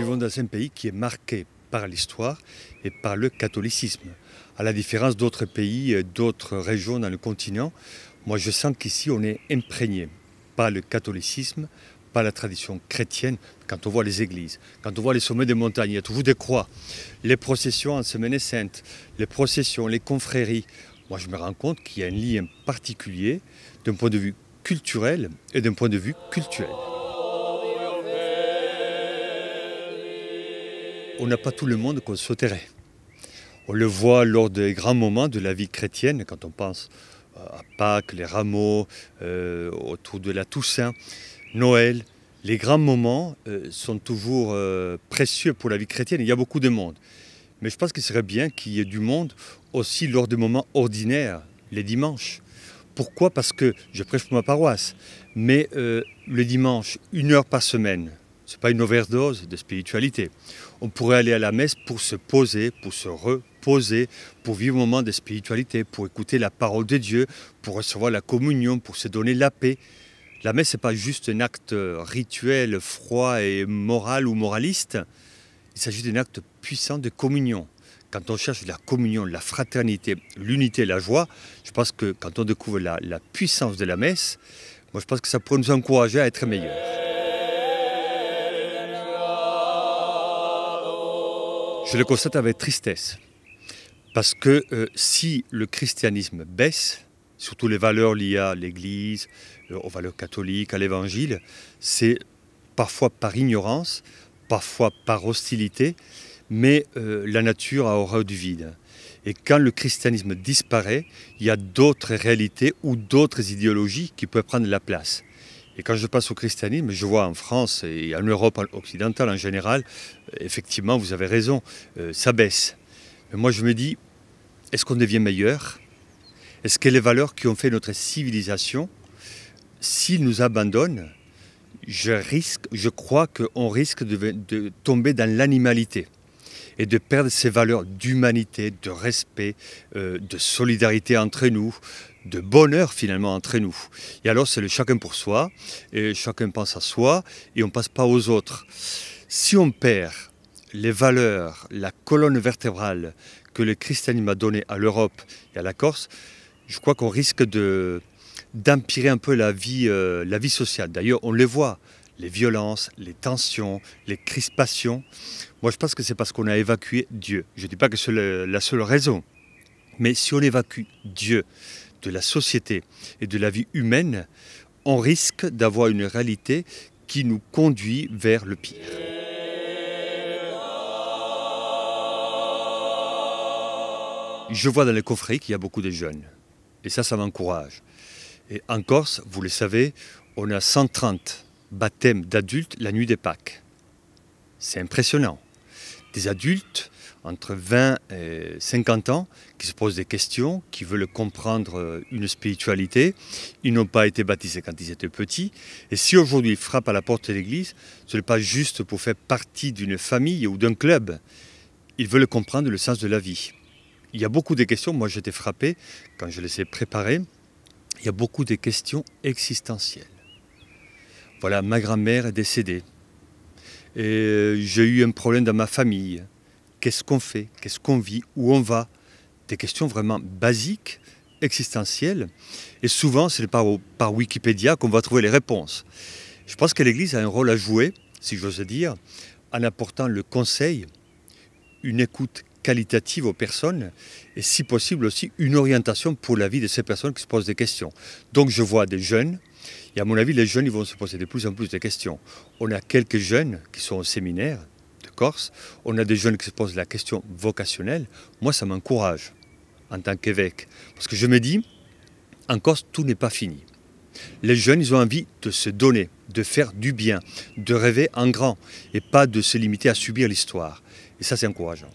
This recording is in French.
Nous vivons dans un pays qui est marqué par l'histoire et par le catholicisme. À la différence d'autres pays, et euh, d'autres régions dans le continent, moi je sens qu'ici on est imprégné par le catholicisme, par la tradition chrétienne. Quand on voit les églises, quand on voit les sommets des montagnes, il y a toujours des croix, les processions en semaine sainte, les processions, les confréries. Moi je me rends compte qu'il y a un lien particulier d'un point de vue culturel et d'un point de vue culturel. on n'a pas tout le monde qu'on souhaiterait. On le voit lors des grands moments de la vie chrétienne, quand on pense euh, à Pâques, les rameaux, euh, autour de la Toussaint, Noël. Les grands moments euh, sont toujours précieux pour la vie chrétienne. Il y a beaucoup de monde. Mais je pense qu'il serait bien qu'il y ait du monde aussi lors des moments ordinaires, les dimanches. Pourquoi Parce que je prêche pour ma paroisse. Mais le dimanche, une heure par semaine, ce n'est pas une overdose de spiritualité. On pourrait aller à la messe pour se poser, pour se reposer, pour vivre un moment de spiritualité, pour écouter la parole de Dieu, pour recevoir la communion, pour se donner la paix. La messe, ce n'est pas juste un acte rituel, froid et moral ou moraliste. Il s'agit d'un acte puissant de communion. Quand on cherche la communion, la fraternité, l'unité, la joie, je pense que quand on découvre la, la puissance de la messe, moi je pense que ça pourrait nous encourager à être meilleurs. Je le constate avec tristesse. Parce que euh, si le christianisme baisse, surtout les valeurs liées à l'Église, euh, aux valeurs catholiques, à l'Évangile, c'est parfois par ignorance, parfois par hostilité, mais euh, la nature a horreur du vide. Et quand le christianisme disparaît, il y a d'autres réalités ou d'autres idéologies qui peuvent prendre la place. Et quand je passe au christianisme, je vois en France et en Europe occidentale en général, effectivement, vous avez raison, euh, ça baisse. Mais moi, je me dis, est-ce qu'on devient meilleur Est-ce que les valeurs qui ont fait notre civilisation, s'ils nous abandonnent, je, risque, je crois qu'on risque de tomber dans l'animalité et de perdre ces valeurs d'humanité, de respect, euh, de solidarité entre nous, de bonheur finalement entre nous. Et alors c'est le chacun pour soi, et chacun pense à soi et on ne passe pas aux autres. Si on perd les valeurs, la colonne vertébrale que le christianisme a donnée à l'Europe et à la Corse, je crois qu'on risque de d'empirer un peu la vie, euh, la vie sociale. D'ailleurs, on le voit, les violences, les tensions, les crispations. Moi, je pense que c'est parce qu'on a évacué Dieu. Je ne dis pas que c'est la seule raison, mais si on évacue Dieu de la société et de la vie humaine, on risque d'avoir une réalité qui nous conduit vers le pire. Je vois dans les coffrets qu'il y a beaucoup de jeunes. Et ça, ça m'encourage. Et en Corse, vous le savez, on a 130 baptême d'adultes la nuit des Pâques. C'est impressionnant. Des adultes entre 20 et 50 ans qui se posent des questions, qui veulent comprendre euh, une spiritualité. Ils n'ont pas été baptisés quand ils étaient petits. Et si aujourd'hui ils frappent à la porte de l'église, ce n'est pas juste pour faire partie d'une famille ou d'un club. Ils veulent comprendre le sens de la vie. Il y a beaucoup de questions, moi j'étais frappé quand je les ai préparées, il y a beaucoup de questions existentielles. Voilà, ma grand-mère est décédée. Et euh, j'ai eu un problème dans ma famille. Qu'est-ce qu'on fait Qu'est-ce qu'on vit Où on va Des questions vraiment basiques, existentielles. Et souvent, c'est par, par Wikipédia qu'on va trouver les réponses. Je pense que l'Église a un rôle à jouer, si j'ose dire, en apportant le conseil, une écoute qualitative aux personnes et si possible aussi une orientation pour la vie de ces personnes qui se posent des questions. Donc je vois des jeunes et à mon avis, les jeunes, ils vont se poser de plus en plus de questions. On a quelques jeunes qui sont au séminaire de Corse, on a des jeunes qui se posent la question vocationnelle. Moi, ça m'encourage en tant qu'évêque, parce que je me dis, en Corse, tout n'est pas fini. Les jeunes, ils ont envie de se donner, de faire du bien, de rêver en grand, et pas de se limiter à subir l'histoire. Et ça, c'est encourageant.